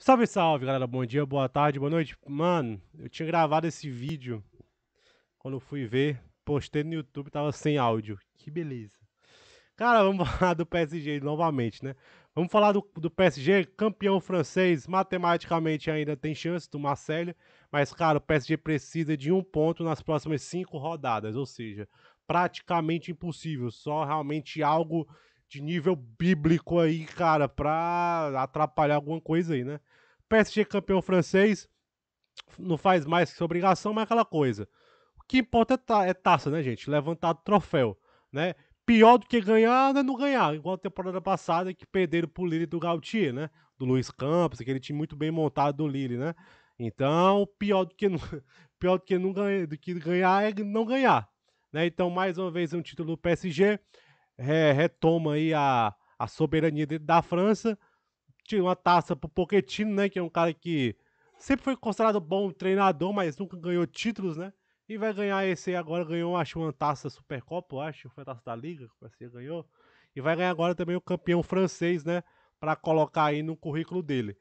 Salve, salve, galera. Bom dia, boa tarde, boa noite. Mano, eu tinha gravado esse vídeo quando eu fui ver, postei no YouTube, tava sem áudio. Que beleza. Cara, vamos falar do PSG novamente, né? Vamos falar do, do PSG, campeão francês, matematicamente ainda tem chance do Marcelo. mas, cara, o PSG precisa de um ponto nas próximas cinco rodadas, ou seja, praticamente impossível, só realmente algo de nível bíblico aí, cara, pra atrapalhar alguma coisa aí, né? PSG campeão francês, não faz mais que sua obrigação, mas aquela coisa. O que importa é, ta é taça, né, gente? Levantar troféu, né? Pior do que ganhar não é não ganhar, igual a temporada passada que perderam pro Lille do Gautier, né? Do Luiz Campos, aquele time muito bem montado do Lille, né? Então, pior do que não, pior do que não ganhar, do que ganhar é não ganhar, né? Então, mais uma vez um título do PSG, é, retoma aí a, a soberania da França, uma taça pro Poquetino, né? Que é um cara que sempre foi considerado bom treinador, mas nunca ganhou títulos, né? E vai ganhar esse aí agora, ganhou, acho, uma taça Supercopa, acho, foi a taça da Liga, que assim, ganhou. E vai ganhar agora também o campeão francês, né? Pra colocar aí no currículo dele.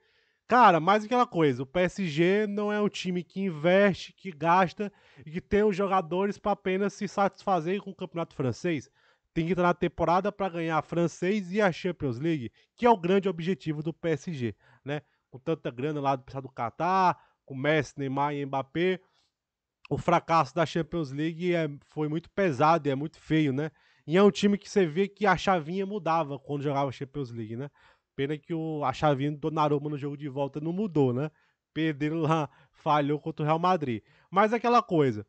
Cara, mais aquela coisa, o PSG não é um time que investe, que gasta e que tem os jogadores para apenas se satisfazer com o campeonato francês tem que entrar na temporada para ganhar a francês e a Champions League, que é o grande objetivo do PSG, né? Com tanta grana lá do pessoal do Catar, com Messi, Neymar e Mbappé, o fracasso da Champions League é, foi muito pesado e é muito feio, né? E é um time que você vê que a chavinha mudava quando jogava a Champions League, né? Pena que o, a chavinha do Donnarumma no jogo de volta não mudou, né? Perdendo lá, falhou contra o Real Madrid. Mas é aquela coisa,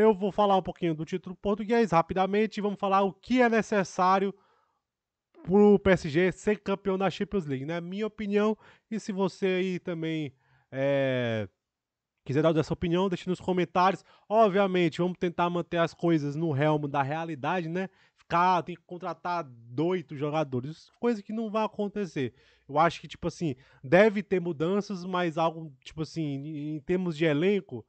eu vou falar um pouquinho do título português rapidamente e vamos falar o que é necessário para o PSG ser campeão da Champions League, né? Minha opinião, e se você aí também é, quiser dar essa opinião, deixe nos comentários. Obviamente, vamos tentar manter as coisas no realmo da realidade, né? Ficar, tem que contratar doito jogadores, é coisa que não vai acontecer. Eu acho que, tipo assim, deve ter mudanças, mas algo, tipo assim, em termos de elenco,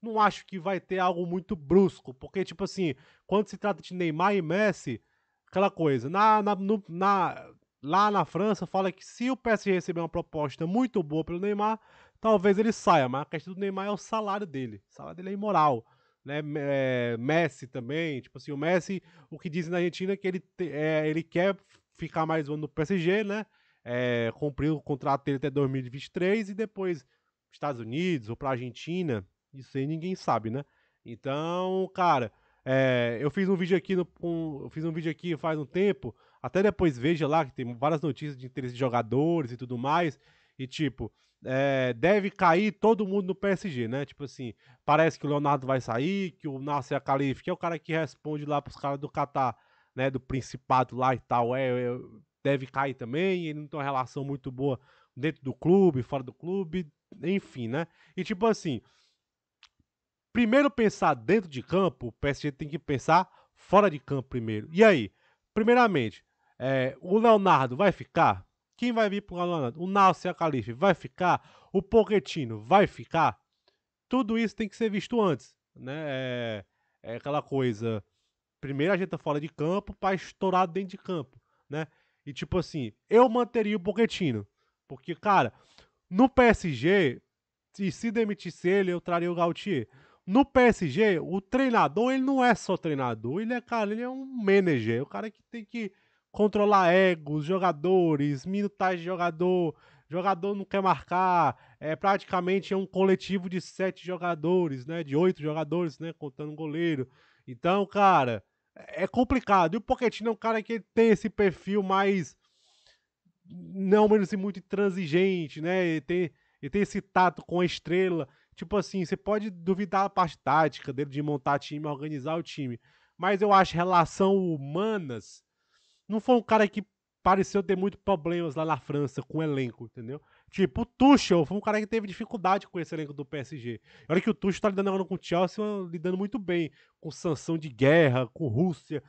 não acho que vai ter algo muito brusco, porque, tipo assim, quando se trata de Neymar e Messi, aquela coisa, na, na, no, na, lá na França fala que se o PSG receber uma proposta muito boa pelo Neymar, talvez ele saia, mas a questão do Neymar é o salário dele, o salário dele é imoral. Né, é, Messi também, tipo assim, o Messi, o que dizem na Argentina é que ele, te, é, ele quer ficar mais um ano no PSG, né, é, cumprir o contrato dele até 2023 e depois Estados Unidos ou para Argentina, isso aí ninguém sabe, né? Então, cara, é, eu fiz um vídeo aqui no, um, eu fiz um vídeo aqui faz um tempo, até depois veja lá que tem várias notícias de interesse de jogadores e tudo mais. E tipo, é, deve cair todo mundo no PSG, né? Tipo assim, parece que o Leonardo vai sair, que o Nasser Khalif, que é o cara que responde lá pros caras do Catar, né? Do Principado lá e tal, é, é deve cair também. Ele não tem uma relação muito boa dentro do clube, fora do clube, enfim, né? E tipo assim, primeiro pensar dentro de campo, o PSG tem que pensar fora de campo primeiro. E aí? Primeiramente, é, o Leonardo vai ficar? Quem vai vir para o Leonardo? O Nasser Calife vai ficar? O Pochettino vai ficar? Tudo isso tem que ser visto antes, né? É, é aquela coisa, primeiro a gente tá fora de campo para estourar dentro de campo, né? E tipo assim, eu manteria o Pochettino, porque cara, no PSG, se, se demitisse ele, eu traria o Gauthier. No PSG, o treinador, ele não é só treinador, ele é, cara, ele é um manager, o cara que tem que controlar egos, jogadores, minutagem de jogador, jogador não quer marcar, é praticamente é um coletivo de sete jogadores, né, de oito jogadores, né, contando o goleiro. Então, cara, é complicado. E o Pochettino é um cara que tem esse perfil mais não menos e muito intransigente, né, ele tem, ele tem esse tato com a estrela, Tipo assim, você pode duvidar a parte tática dele de montar time, organizar o time. Mas eu acho relação humanas. Não foi um cara que pareceu ter muito problemas lá na França com o elenco, entendeu? Tipo, o Tuchel foi um cara que teve dificuldade com esse elenco do PSG. Olha que o Tuchel tá lidando agora com o Chelsea, lidando muito bem. Com sanção de guerra, com Rússia.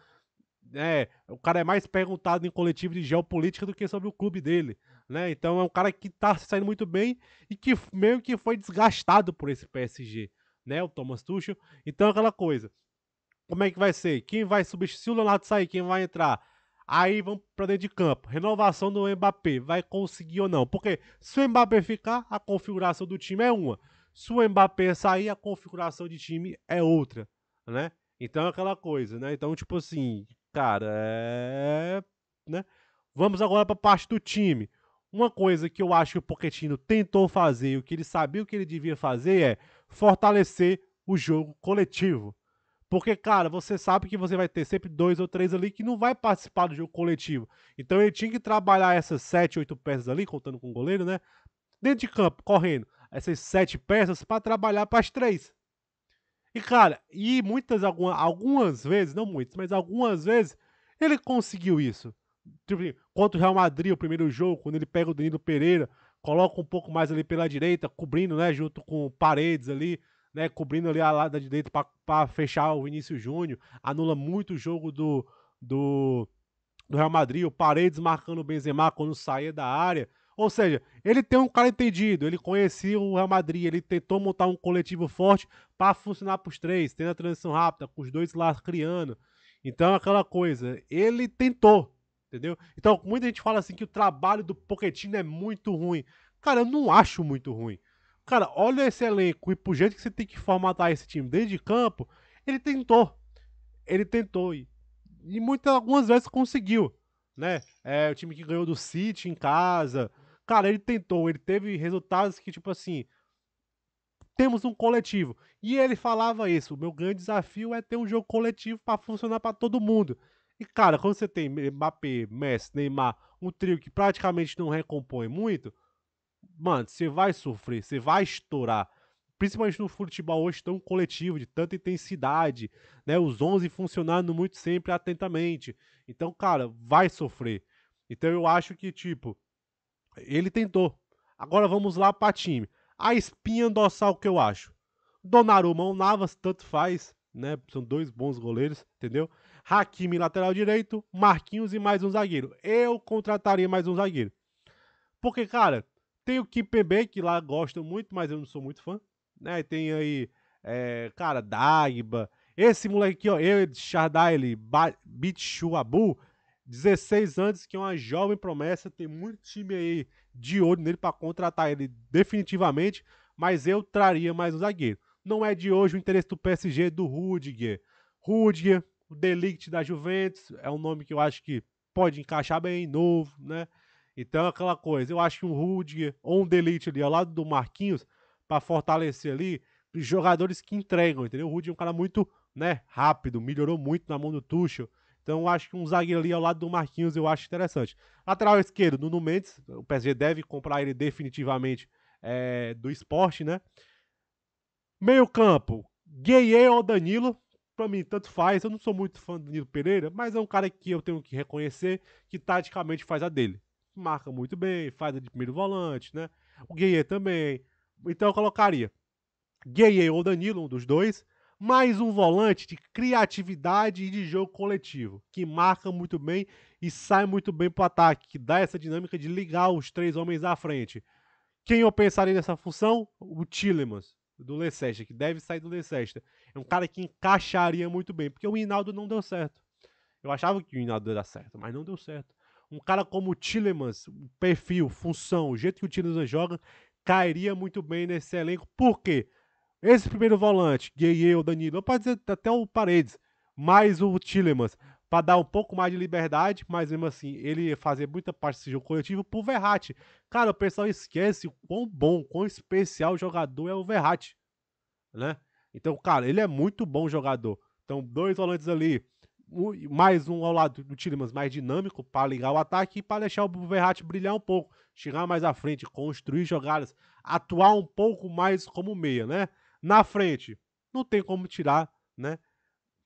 É, o cara é mais perguntado em coletivo de geopolítica do que sobre o clube dele né? Então é um cara que tá saindo muito bem e que meio que foi desgastado por esse PSG, né? O Thomas Tuchel. Então é aquela coisa. Como é que vai ser? Quem vai substituir? Se o Leonardo sair, quem vai entrar? Aí vamos para dentro de campo. Renovação do Mbappé. Vai conseguir ou não? Porque se o Mbappé ficar, a configuração do time é uma. Se o Mbappé sair, a configuração de time é outra, né? Então é aquela coisa, né? Então, tipo assim, cara, é. Né? Vamos agora para a parte do time. Uma coisa que eu acho que o Pochettino tentou fazer, o que ele sabia o que ele devia fazer é fortalecer o jogo coletivo. Porque, cara, você sabe que você vai ter sempre dois ou três ali que não vai participar do jogo coletivo. Então ele tinha que trabalhar essas sete, oito peças ali, contando com o goleiro, né? Dentro de campo, correndo. Essas sete peças para trabalhar para as três. E, cara, e muitas, algumas, algumas vezes, não muitas, mas algumas vezes, ele conseguiu isso. Tipo, assim, contra o Real Madrid, o primeiro jogo, quando ele pega o Danilo Pereira, coloca um pouco mais ali pela direita, cobrindo, né? Junto com paredes ali, né? Cobrindo ali a lado da direita para fechar o Vinícius Júnior. Anula muito o jogo do, do, do Real Madrid, o Paredes marcando o Benzema quando saía da área. Ou seja, ele tem um cara entendido, ele conhecia o Real Madrid, ele tentou montar um coletivo forte para funcionar para os três, tendo a transição rápida, com os dois lá criando. Então, é aquela coisa, ele tentou, Entendeu? Então, muita gente fala assim que o trabalho do Poquetino é muito ruim. Cara, eu não acho muito ruim. Cara, olha esse elenco e pro jeito que você tem que formatar esse time desde campo, ele tentou. Ele tentou e, e muitas algumas vezes conseguiu, né? É o time que ganhou do City em casa. Cara, ele tentou, ele teve resultados que tipo assim, temos um coletivo. E ele falava isso, o meu grande desafio é ter um jogo coletivo para funcionar para todo mundo. E, cara, quando você tem Mbappé, Messi, Neymar, um trio que praticamente não recompõe muito, mano, você vai sofrer, você vai estourar. Principalmente no futebol hoje tão coletivo, de tanta intensidade, né? Os 11 funcionando muito sempre atentamente. Então, cara, vai sofrer. Então eu acho que, tipo, ele tentou. Agora vamos lá para time. A espinha dorsal que eu acho. Donnarumma ou Navas, tanto faz, né? São dois bons goleiros, entendeu? Hakimi lateral direito, Marquinhos e mais um zagueiro. Eu contrataria mais um zagueiro. Porque, cara, tem o Kipembe, que lá gosta muito, mas eu não sou muito fã. Né? Tem aí, é, cara, Dagba. Esse moleque aqui, ó, eu, Chardaile, Abu, 16 anos, que é uma jovem promessa. Tem muito time aí de olho nele para contratar ele definitivamente. Mas eu traria mais um zagueiro. Não é de hoje o interesse do PSG do Rudiger. Rudiger, o Delict da Juventus é um nome que eu acho que pode encaixar bem, novo, né? Então é aquela coisa, eu acho que um Rudiger ou um Delict ali ao lado do Marquinhos para fortalecer ali jogadores que entregam, entendeu? O Rudiger é um cara muito, né, rápido, melhorou muito na mão do Tuchel. Então acho que um zagueiro ali ao lado do Marquinhos eu acho interessante. Lateral esquerdo, Nuno Mendes, o PSG deve comprar ele definitivamente é, do esporte, né? Meio campo, Gueye ou Danilo, para mim, tanto faz. Eu não sou muito fã do Nilo Pereira, mas é um cara que eu tenho que reconhecer que taticamente faz a dele. Marca muito bem, faz a de primeiro volante, né? O Gueye também. Então eu colocaria Gueye ou Danilo, um dos dois, mais um volante de criatividade e de jogo coletivo, que marca muito bem e sai muito bem para o ataque, que dá essa dinâmica de ligar os três homens à frente. Quem eu pensaria nessa função? O Tillemans do Leicester, que deve sair do Leicester. É um cara que encaixaria muito bem, porque o Hinaldo não deu certo. Eu achava que o Hinaldo era certo, mas não deu certo. Um cara como o Tillemans, perfil, função, o jeito que o Tillemans joga, cairia muito bem nesse elenco. Por quê? Esse primeiro volante, Gueye, o Danilo, pode dizer até o Paredes, mais o Tillemans, para dar um pouco mais de liberdade, mas mesmo assim, ele fazer muita parte desse jogo coletivo pro Verratti. Cara, o pessoal esquece o quão bom, quão especial jogador é o Verratti, né? Então, cara, ele é muito bom jogador. Então, dois volantes ali, mais um ao lado do Tillemans mais dinâmico para ligar o ataque e para deixar o Verratti brilhar um pouco, chegar mais à frente, construir jogadas, atuar um pouco mais como meia, né? Na frente, não tem como tirar, né?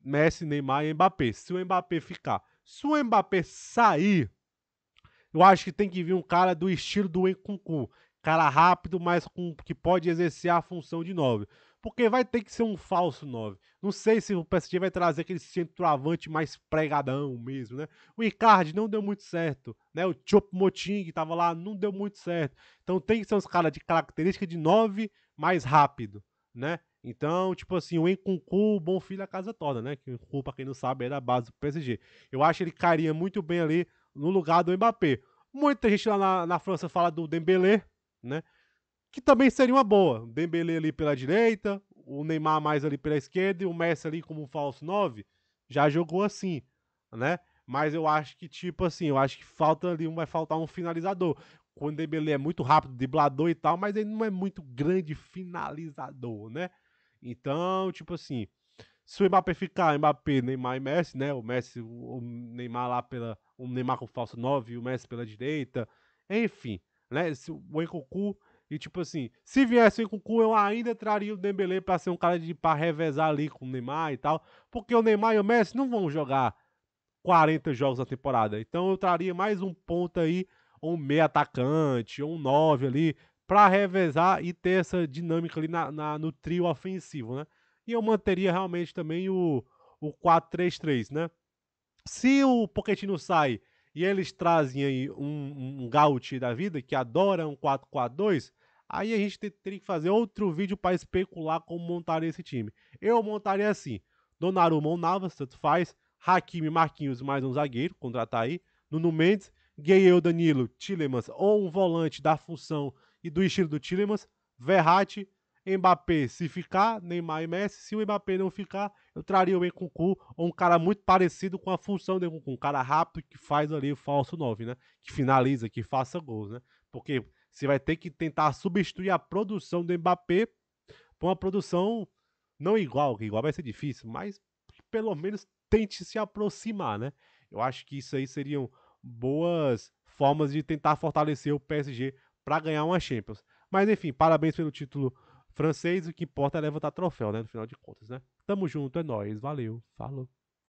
Messi, Neymar e Mbappé. Se o Mbappé ficar, se o Mbappé sair, eu acho que tem que vir um cara do estilo do Encucu. Cara rápido, mas com, que pode exercer a função de 9. Porque vai ter que ser um falso 9. Não sei se o PSG vai trazer aquele centroavante mais pregadão mesmo, né? O Icardi não deu muito certo, né? O Chop Moting que tava lá não deu muito certo. Então tem que ser uns caras de característica de 9 mais rápido né? Então, tipo assim, o Enkunku, o bom filho, a casa toda né? Que o pra quem não sabe, era a base do PSG. Eu acho que ele caria muito bem ali no lugar do Mbappé. Muita gente lá na, na França fala do Dembélé, né? Que também seria uma boa. O Dembélé ali pela direita, o Neymar mais ali pela esquerda e o Messi ali como um falso 9. Já jogou assim, né? Mas eu acho que, tipo assim, eu acho que falta ali, vai faltar um finalizador quando ele é muito rápido, driblador e tal, mas ele não é muito grande finalizador, né? Então, tipo assim, se o Mbappé ficar, Mbappé, Neymar e Messi, né? O Messi, o Neymar lá pela. O Neymar com o falso 9 e o Messi pela direita. Enfim, né? O Encucu. E tipo assim, se viesse o Encucu, eu ainda traria o Dembele para ser um cara de para revezar ali com o Neymar e tal. Porque o Neymar e o Messi não vão jogar 40 jogos na temporada. Então eu traria mais um ponto aí um meia atacante, ou um nove ali, para revezar e ter essa dinâmica ali na, na, no trio ofensivo, né? E eu manteria realmente também o, o 4-3-3, né? Se o Pochettino sai e eles trazem aí um, um Gaut da vida, que adora um 4-4-2, aí a gente teria que fazer outro vídeo para especular como montar esse time. Eu montaria assim, Donnarumma ou Navas, tanto faz, Hakimi, Marquinhos, mais um zagueiro, contratar aí, Nuno Mendes eu Danilo, Tillemans, ou um volante da função e do estilo do Tillemans, Verratti, Mbappé, se ficar, Neymar e Messi, se o Mbappé não ficar, eu traria o Encucu, ou um cara muito parecido com a função do Encucu, um cara rápido que faz ali o falso 9, né? Que finaliza, que faça gols, né? Porque você vai ter que tentar substituir a produção do Mbappé por uma produção não igual, que igual vai ser difícil, mas pelo menos tente se aproximar, né? Eu acho que isso aí seriam boas formas de tentar fortalecer o PSG para ganhar uma Champions. Mas enfim, parabéns pelo título francês. O que importa é levantar troféu, né? No final de contas, né? Tamo junto, é nóis. Valeu, falou.